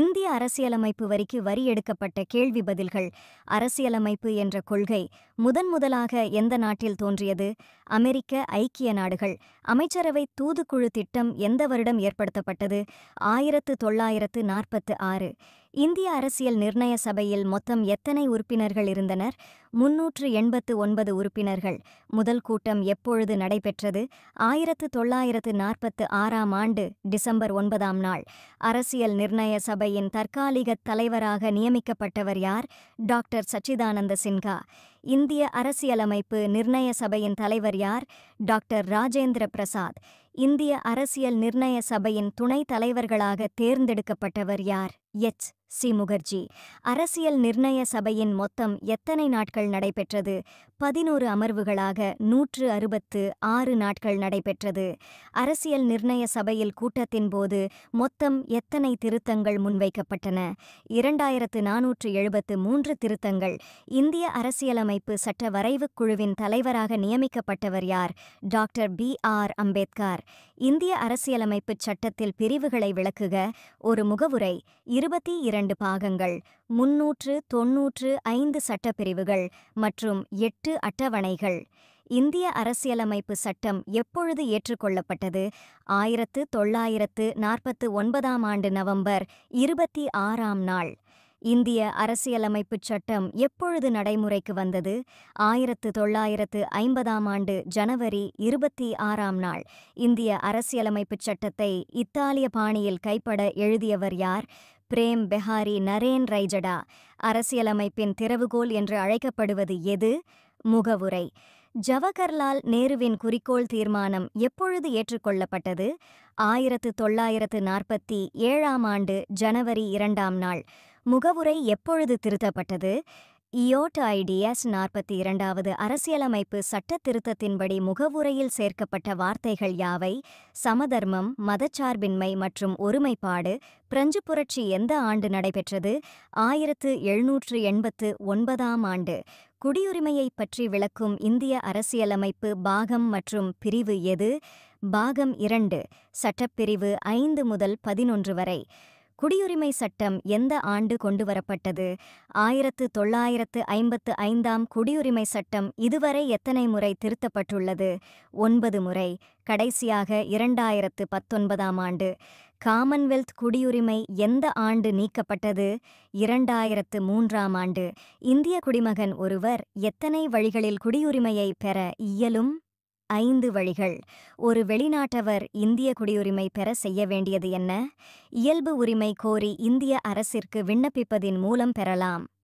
இந்திய அரசியலமைப்பு வரிக்கு வரி எடுக்கப்பட்ட கேள்வி பதில்கள் அரசியலமைப்பு என்ற கொள்கை முதன் முதலாக எந்த நாட்டில் தோன்றியது அமெரிக்க ஐக்கிய நாடுகள் அமைச்சரவை தூதுக்குழு திட்டம் எந்த வருடம் ஏற்படுத்தப்பட்டது ஆயிரத்து தொள்ளாயிரத்து நாற்பத்து ஆறு இந்திய அரசியல் நிர்ணய சபையில் மொத்தம் எத்தனை உறுப்பினர்கள் இருந்தனர் முன்னூற்று எண்பத்து ஒன்பது உறுப்பினர்கள் முதல் கூட்டம் எப்பொழுது நடைபெற்றது ஆயிரத்து தொள்ளாயிரத்து நாற்பத்து ஆறாம் ஆண்டு டிசம்பர் ஒன்பதாம் நாள் அரசியல் நிர்ணய சபையின் தற்காலிக தலைவராக நியமிக்கப்பட்டவர் யார் டாக்டர் சச்சிதானந்த சின்ஹா இந்திய அரசியலமைப்பு நிர்ணய சபையின் தலைவர் யார் டாக்டர் ராஜேந்திர பிரசாத் இந்திய அரசியல் நிர்ணய சபையின் துணைத் தலைவர்களாக தேர்ந்தெடுக்கப்பட்டவர் யார் எச் சி முகர்ஜி அரசியல் நிர்ணய சபையின் மொத்தம் எத்தனை நாட்கள் நடைபெற்றது பதினோரு அமர்வுகளாக நூற்று அறுபத்து ஆறு நாட்கள் நடைபெற்றது அரசியல் நிர்ணய சபையில் கூட்டத்தின் போது மொத்தம் எத்தனை திருத்தங்கள் முன்வைக்கப்பட்டன இரண்டாயிரத்து நானூற்று எழுபத்து மூன்று திருத்தங்கள் இந்திய அரசியலமைப்பு சட்ட வரைவுக் குழுவின் தலைவராக நியமிக்கப்பட்டவர் யார் டாக்டர் பி ஆர் அம்பேத்கர் இந்திய அரசியலமைப்பு சட்டத்தில் பிரிவுகளை விளக்குக ஒரு முகவுரை இருபத்தி இரண்டு பாகங்கள் முன்னூற்று தொன்னூற்று ஐந்து சட்டப்பிரிவுகள் மற்றும் எட்டு அட்டவணைகள் இந்திய அரசியலமைப்பு சட்டம் எப்பொழுது ஏற்றுக்கொள்ளப்பட்டது ஆயிரத்து தொள்ளாயிரத்து நாற்பத்து ஒன்பதாம் ஆண்டு நவம்பர் இருபத்தி ஆறாம் நாள் இந்திய அரசியலமைப்புச் சட்டம் எப்பொழுது நடைமுறைக்கு வந்தது ஆயிரத்து தொள்ளாயிரத்து ஐம்பதாம் ஆண்டு ஜனவரி இருபத்தி ஆறாம் நாள் இந்திய அரசியலமைப்பு சட்டத்தை இத்தாலிய பாணியில் கைப்பட எழுதியவர் யார் பிரேம் பெஹாரி நரேன் ரைஜடா அரசியலமைப்பின் திறவுகோல் என்று அழைக்கப்படுவது எது முகவுரை ஜவஹர்லால் நேருவின் குறிக்கோள் தீர்மானம் எப்பொழுது ஏற்றுக்கொள்ளப்பட்டது ஆயிரத்து தொள்ளாயிரத்து நாற்பத்தி ஏழாம் ஆண்டு ஜனவரி இரண்டாம் நாள் முகவுரை எப்பொழுது திருத்தப்பட்டது இயோட் ஐடிஎஸ் நாற்பத்தி இரண்டாவது அரசியலமைப்பு சட்ட திருத்தத்தின்படி முகவுரையில் சேர்க்கப்பட்ட வார்த்தைகள் யாவை சமதர்மம் மதச்சார்பின்மை மற்றும் ஒருமைப்பாடு பிரெஞ்சு புரட்சி எந்த ஆண்டு நடைபெற்றது ஆயிரத்து எழுநூற்று எண்பத்து ஒன்பதாம் ஆண்டு குடியுரிமையை பற்றி விளக்கும் இந்திய அரசியலமைப்பு பாகம் மற்றும் பிரிவு எது பாகம் இரண்டு சட்டப்பிரிவு ஐந்து முதல் பதினொன்று வரை குடியுரிமை சட்டம் எந்த ஆண்டு கொண்டுவரப்பட்டது ஆயிரத்து தொள்ளாயிரத்து ஐம்பத்து ஐந்தாம் குடியுரிமை சட்டம் இதுவரை எத்தனை முறை திருத்தப்பட்டுள்ளது ஒன்பது முறை கடைசியாக இரண்டாயிரத்து பத்தொன்பதாம் ஆண்டு காமன்வெல்த் குடியுரிமை எந்த ஆண்டு நீக்கப்பட்டது இரண்டாயிரத்து மூன்றாம் ஆண்டு இந்திய குடிமகன் ஒருவர் எத்தனை வழிகளில் குடியுரிமையை பெற இயலும் ஐந்து வழிகள் ஒரு வெளிநாட்டவர் இந்திய குடியுரிமை பெற செய்ய வேண்டியது என்ன இயல்பு உரிமை கோரி இந்திய அரசிற்கு விண்ணப்பிப்பதின் மூலம் பெறலாம்